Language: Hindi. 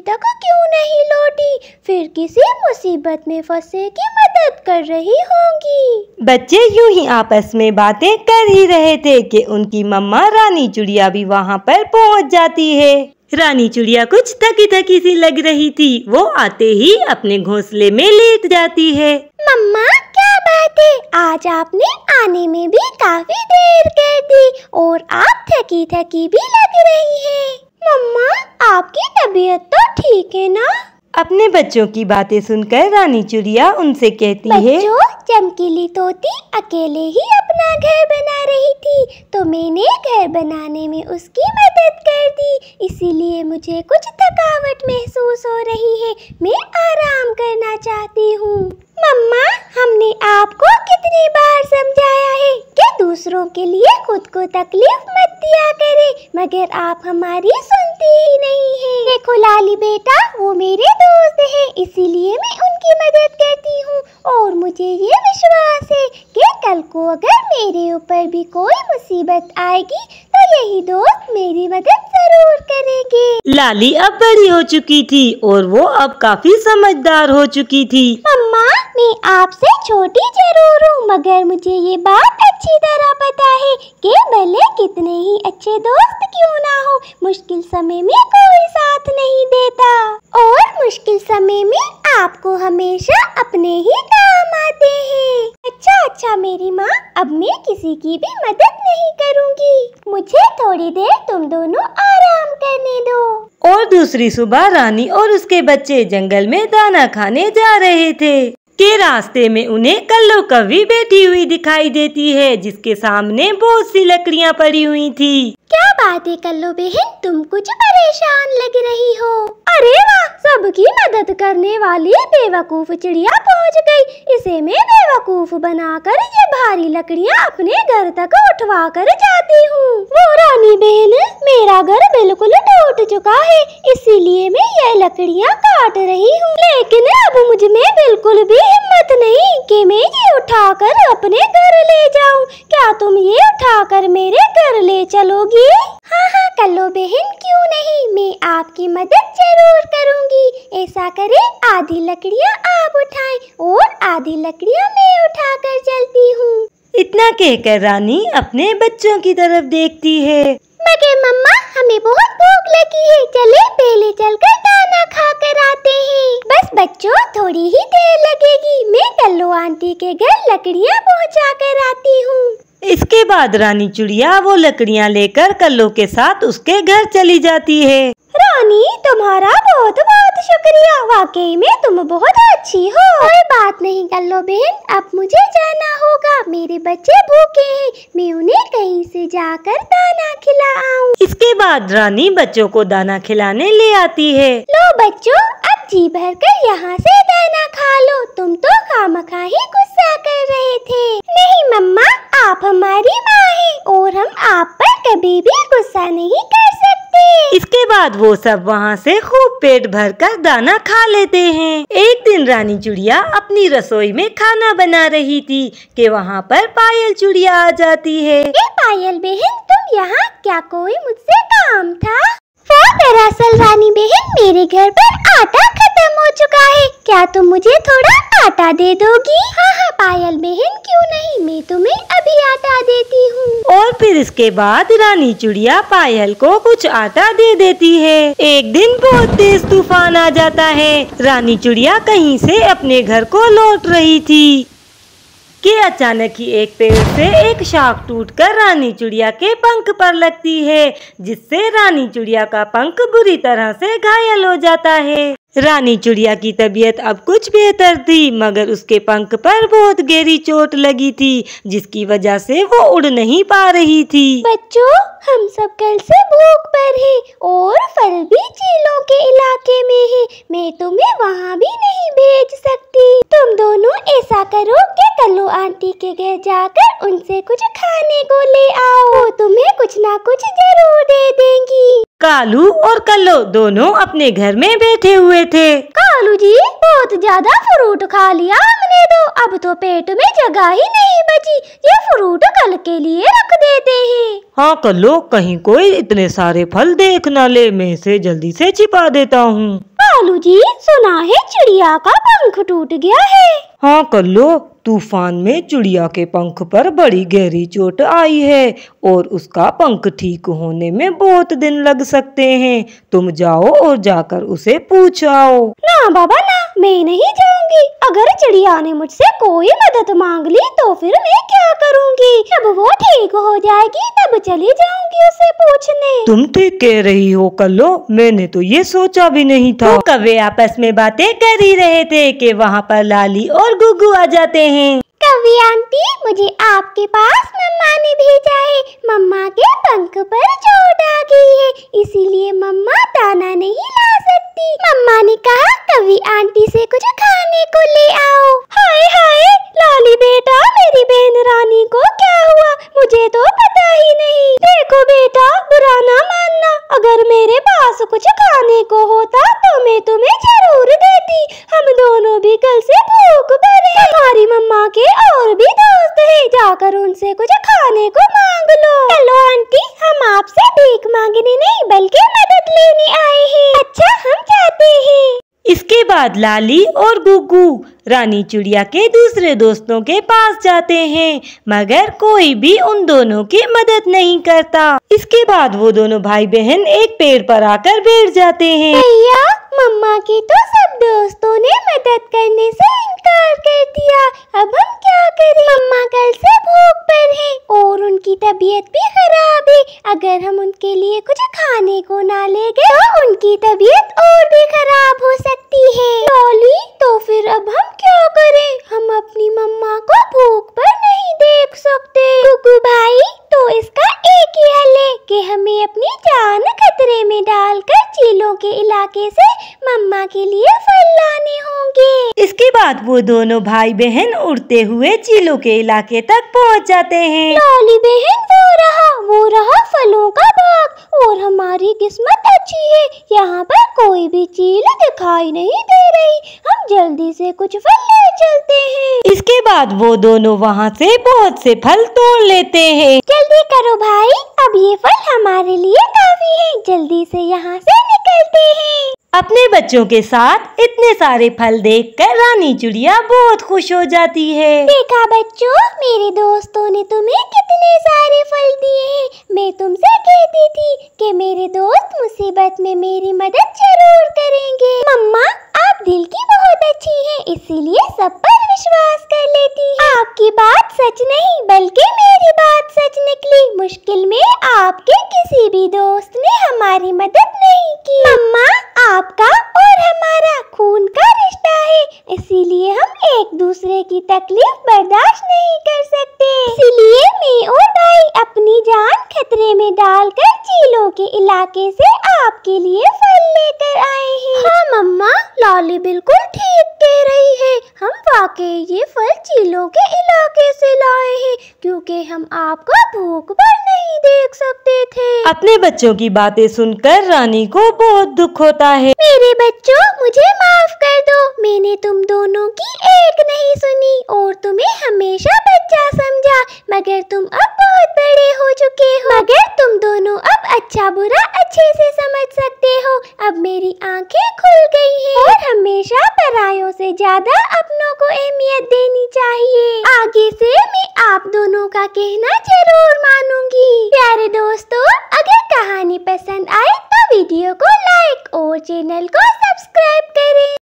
अभी तक क्यों नहीं लौटी फिर किसी मुसीबत में फंसे की मदद कर रही होंगी बच्चे यूं ही आपस में बातें कर ही रहे थे कि उनकी मम्मा रानी चुड़िया भी वहाँ पर पहुँच जाती है रानी चुड़िया कुछ थकी थकी सी लग रही थी वो आते ही अपने घोंसले में लेट जाती है मम्मा क्या बात है आज आपने आने में भी काफी देर कर दी और आप थकी थकी भी लग रही है मम्मा आपकी तबीयत तो ठीक है ना? अपने बच्चों की बातें सुनकर रानी चुड़िया उनसे कहती बच्चों, है चमकीली तोती अकेले ही अपना घर बना रही थी तो मैंने घर बनाने में उसकी मदद कर दी इसीलिए मुझे कुछ थकावट महसूस हो रही है मैं आराम करना चाहती हूँ मम्मा हमने आपको कितनी बार समझाया है कि दूसरों के लिए खुद को तकलीफ दिया करे मगर आप हमारी सुनती ही नहीं है देखो लाली बेटा वो मेरे दोस्त हैं इसीलिए मैं उनकी मदद करती हूँ और मुझे ये विश्वास है कि कल को अगर मेरे ऊपर भी कोई मुसीबत आएगी तो यही दोस्त मेरी मदद जरूर करेंगे लाली अब बड़ी हो चुकी थी और वो अब काफी समझदार हो चुकी थी मम्मा मैं आपसे छोटी जरूर हूँ मगर मुझे ये बात अच्छी तरह पता है कि भले कितने ही अच्छे दोस्त क्यों ना हो मुश्किल समय में कोई साथ नहीं देता मुश्किल समय में आपको हमेशा अपने ही काम आते हैं अच्छा अच्छा मेरी माँ अब मैं किसी की भी मदद नहीं करूँगी मुझे थोड़ी देर तुम दोनों आराम करने दो और दूसरी सुबह रानी और उसके बच्चे जंगल में दाना खाने जा रहे थे के रास्ते में उन्हें कल्लो कवि बैठी हुई दिखाई देती है जिसके सामने बहुत सी लकड़ियाँ पड़ी हुई थी क्या बातें कल्लो बहन तुम कुछ परेशान लग रही हो अरे वाह सबकी मदद करने वाली बेवकूफ चिड़िया पहुंच गई इसे मैं बेवकूफ बनाकर ये भारी लकड़ियां अपने घर तक उठवा कर जाती हूँ वो रानी बहन मेरा घर बिल्कुल टूट चुका है इसीलिए मैं ये लकड़ियाँ काट रही हूँ लेकिन अब मुझ में बिल्कुल भी हिम्मत नहीं कि मैं ये उठाकर अपने घर ले जाऊँ क्या तुम ये उठाकर मेरे घर ले चलोगी मुझे हाँ हाँ कर लो बहन क्यों नहीं मैं आपकी मदद जरूर करूँगी ऐसा करें आधी लकड़ियाँ आप उठाएं और आधी लकड़ियाँ मैं उठाकर चलती हूँ इतना कहकर रानी अपने बच्चों की तरफ देखती है लगे मम्मा हमें बहुत भूख लगी है चले पहले चलकर दाना खा कर आते हैं बस बच्चों थोड़ी ही देर लगेगी मैं कल्लू आंटी के घर लकड़ियाँ पहुँचा कर आती हूँ इसके बाद रानी चिड़िया वो लकड़ियाँ लेकर कल्लो के साथ उसके घर चली जाती है रानी तुम्हारा बहुत बहुत शुक्रिया वाकई में तुम बहुत अच्छी हो कोई बात नहीं कर लो बहन अब मुझे जाना होगा मेरे बच्चे भूखे हैं मैं उन्हें कहीं से जाकर दाना खिलाऊं इसके बाद रानी बच्चों को दाना खिलाने ले आती है लो बच्चों अब जी भर कर यहाँ से दाना खा लो तुम तो खामखा ही गुस्सा कर रहे थे नहीं मम्मा आप हमारी माँ हैं और हम आप पर कभी भी गुस्सा नहीं कर सकते इसके बाद वो सब वहाँ से खूब पेट भर कर दाना खा लेते हैं एक दिन रानी चुड़िया अपनी रसोई में खाना बना रही थी कि वहाँ पर पायल चुड़िया आ जाती है ए पायल बहन तुम यहाँ क्या कोई मुझसे काम था दरअसल रानी बहन मेरे घर पर आटा खत्म हो चुका है क्या तुम मुझे थोड़ा आटा दे दोगी हाँ हाँ पायल बहन क्यों नहीं मैं तुम्हें अभी आटा देती हूँ और फिर इसके बाद रानी चुड़िया पायल को कुछ आटा दे देती है एक दिन बहुत तेज तूफान आ जाता है रानी चुड़िया कहीं से अपने घर को लौट रही थी कि अचानक ही एक पेड़ से एक शाख टूटकर रानी चिड़िया के पंख पर लगती है जिससे रानी चिड़िया का पंख बुरी तरह से घायल हो जाता है रानी चिड़िया की तबीयत अब कुछ बेहतर थी मगर उसके पंख पर बहुत गहरी चोट लगी थी जिसकी वजह से वो उड़ नहीं पा रही थी बच्चों हम सब कल से भूख पर हैं और फल भी चीलों के इलाके में है मैं तुम्हें वहाँ भी नहीं भेज सकती तुम दोनों ऐसा करो कि कल्लू आंटी के घर जाकर उनसे कुछ खाने को ले आओ तुम्हें कुछ ना कुछ दे कालू और कल्लो दोनों अपने घर में बैठे हुए थे कालू जी बहुत ज्यादा फ्रूट खा लिया हमने तो अब तो पेट में जगह ही नहीं बची ये फ्रूट कल के लिए रख देते हैं हाँ कल्लो कहीं कोई इतने सारे फल देख न ले मैं इसे जल्दी से छिपा देता हूँ कालू जी सुना है चिड़िया का पंख टूट गया है हाँ कल्लो तूफान में चिड़िया के पंख पर बड़ी गहरी चोट आई है और उसका पंख ठीक होने में बहुत दिन लग सकते हैं तुम जाओ और जाकर उसे पूछ आओ ना बाबा ना मैं नहीं जाऊंगी अगर चिड़िया ने मुझसे कोई मदद मांग ली तो फिर मैं क्या करूंगी जब वो ठीक हो जाएगी तब चली जाऊंगी उसे पूछने तुम ठीक कह रही हो कल्लो मैंने तो ये सोचा भी नहीं था तो कवे आपस में बातें कर ही रहे थे कि वहाँ पर लाली और गुगू आ जाते हैं अभी आंटी मुझे आपके पास मम्मा ने भेजा है मम्मा के पंख पर चोट आ गई है इसीलिए मम्मा दाना नहीं ला सकती मम्मा ने कहा कभी आंटी से कुछ खाने को ले आओ हाय हाय ला से कुछ खाने को मांग लो हेलो आंटी हम आपसे भीख मांगने नहीं बल्कि मदद लेने आए हैं अच्छा हम चाहते हैं इसके बाद लाली और गुगू रानी चिड़िया के दूसरे दोस्तों के पास जाते हैं मगर कोई भी उन दोनों की मदद नहीं करता इसके बाद वो दोनों भाई बहन एक पेड़ पर आकर बैठ जाते हैं भैया मम्मा की तो सब दोस्तों ने मदद करने से इनकार कर दिया अब हम क्या करें मम्मा कल से भूख पर हैं और उनकी तबीयत भी खराब है अगर हम उनके लिए कुछ खाने को ना ले गए तो उनकी तबीयत और भी खराब हो सकती है तो तो फिर अब हम मम्मा के लिए फल लाने होंगे इसके बाद वो दोनों भाई बहन उड़ते हुए चीलों के इलाके तक पहुंच जाते हैं लाली बहन वो रहा वो रहा फलों का बाग और हमारी किस्मत अच्छी है यहाँ पर कोई भी चील दिखाई नहीं दे रही हम जल्दी से कुछ फल ले चलते हैं इस बाद वो दोनों वहाँ से बहुत से फल तोड़ लेते हैं जल्दी करो भाई अब ये फल हमारे लिए काफी है जल्दी से यहाँ से निकलते हैं अपने बच्चों के साथ इतने सारे फल देखकर रानी चिड़िया बहुत खुश हो जाती है देखा बच्चों मेरे दोस्तों ने तुम्हें कितने सारे फल दिए हैं मैं तुमसे कहती थी कि मेरे दोस्त मुसीबत में मेरी मदद जरूर करेंगे मम्मा आप दिल की बहुत अच्छी हैं इसीलिए सब पर विश्वास कर लेती हैं आपकी बात सच नहीं बल्कि मेरी बात सच निकली मुश्किल में आपके किसी भी दोस्त ने हमारी मदद नहीं की मम्मा आपका और हमारा खून का है इसीलिए हम एक दूसरे की तकलीफ बर्दाश्त नहीं कर सकते इसीलिए मैं और भाई अपनी जान खतरे में डालकर चीलों के इलाके से आपके लिए फल लेकर आए हैं हाँ मम्मा लॉली बिल्कुल ठीक कह रही है हम वाकई ये फल चीलों के इलाके से लाए हैं क्योंकि हम आपको भूख पर नहीं देख सकते थे अपने बच्चों की बातें सुनकर रानी को बहुत दुख होता है मेरे बच्चों मुझे माफ कर दो मैंने तुम दोनों की एक नहीं सुनी और तुम्हें हमेशा बच्चा समझा मगर तुम अब बहुत बड़े हो चुके हो मगर तुम दोनों अब अच्छा बुरा अच्छे से समझ सकते हो अब मेरी आंखें खुल गई हैं और हमेशा परायों से ज्यादा अपनों को अहमियत देनी चाहिए आगे से मैं आप दोनों का कहना जरूर मानूंगी प्यारे दोस्तों अगर कहानी पसंद आए वीडियो को लाइक और चैनल को सब्सक्राइब करें